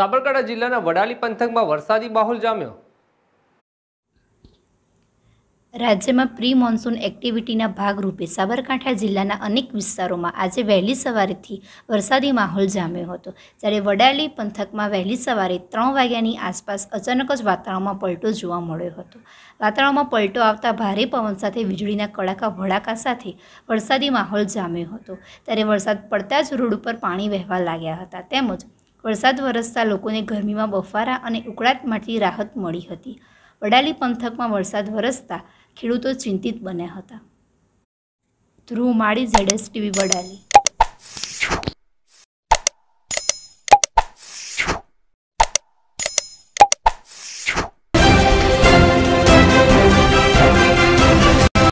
સાબરકાંઠા જિલ્લાના વડાલી પંથકમાં વરસાદી માહોલ જામ્યો રાજ્યમાં પ્રી મોન્સૂન એક્ટિવિટીના ભાગરૂપે સાબરકાંઠા જિલ્લાના અનેક વિસ્તારોમાં આજે વહેલી સવારેથી વરસાદી માહોલ જામ્યો હતો જ્યારે વડાલી પંથકમાં વહેલી સવારે ત્રણ વાગ્યાની આસપાસ અચાનક જ વાતાવરણમાં પલટો જોવા મળ્યો હતો વાતાવરણમાં પલટો આવતા ભારે પવન સાથે વીજળીના કડાકા ભડાકા સાથે વરસાદી માહોલ જામ્યો હતો ત્યારે વરસાદ પડતા જ રોડ ઉપર પાણી વહેવા લાગ્યા હતા તેમજ વરસાદ વરસતા લોકોને ગરમીમાં બફારા અને ઉકળાટમાંથી રાહત મળી હતી વડાલી પંથકમાં વરસાદ વરસતા ખેડૂતો ચિંતિત બન્યા હતા ધ્રુવ માળી ઝેડસ ટીવી વડાલી